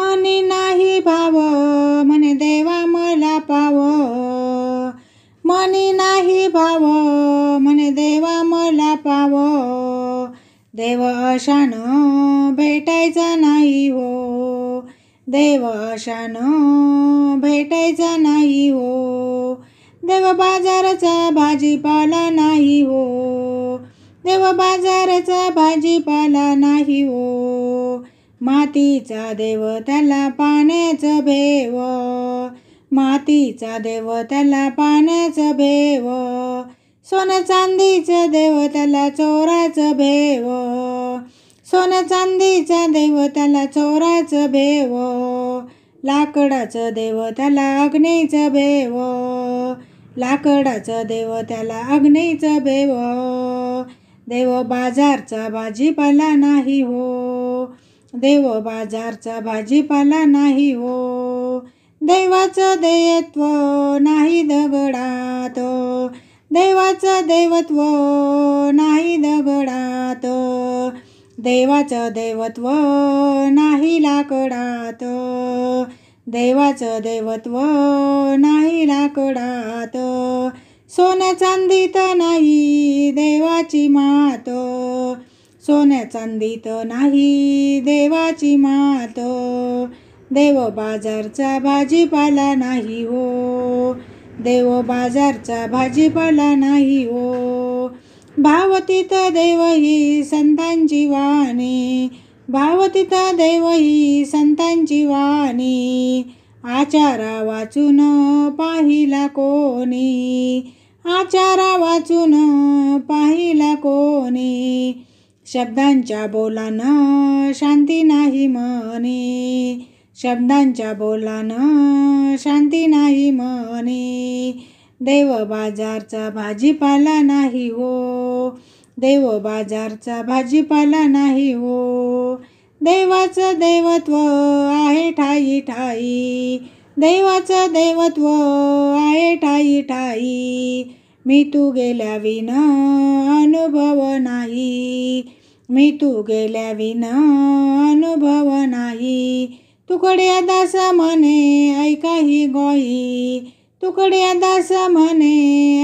मनी नाही भाव म्हणे देवा मला पाव मनी नाही भाव म्हणे देवा मला पाव देव अशान भेटायचा नाही हो देव अशान भेटायचा नाही हो देव बाजाराचा भाजीपाला नाही हो देव बाजाराचा भाजीपाला नाही हो मातीचा देव त्याला पाण्याचं भेव मातीचा देव त्याला पाण्याचं भेव सोन चांदीचं देव त्याला चोराचं भेव सोन चांदीचा देव त्याला चोराचं भेव लाकडाचं देव त्याला अग्नीचं भेव लाकडाचं देव त्याला अग्नीचं भेव देव बाजारचा भाजीपाला नाही हो देव बाजारचा भाजीपाला नाही हो देवाचं देयत्व नाही दगडात देवाचं देवत्व नाही दगडात देवाचं देवत्व नाही लाकडात देवाचं देवत्व नाही लाकडात सोन्या चांदीत नाही देवाची मात सोन्या चांदीत नाही देवाची मात देव बाजारचा भाजीपाला नाही हो देव बाजारचा भाजीपाला नाही हो भावतीत देवही संतांची वाणी भावतीत देवही संतांची वाणी आचारा वाचून पाहिला कोणी आचारा वाचून पाहिला कोणी शब्दांच्या बोलानं शांती नाही म्हणे शब्दांच्या बोलानं शांती नाही म्हणे देव बाजारचा भाजीपाला नाही हो देव बाजारचा भाजीपाला नाही हो देवाचं देवत्व आहे ठाई ठाई देवाचं देवत्व आहे ठाई ठाई मी तू गेल्या विन अनुभव नाही मी तू गेल्या विना अनुभव नाही तुकड्या दास म्हणे ऐका ही गोई तुकड्या दास म्हणे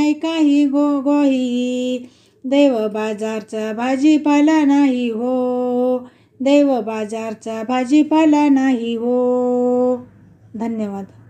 ऐकाही ही गो गोही देव बाजारचा भाजीपाला नाही हो देव बाजारचा भाजीपाला नाही हो धन्यवाद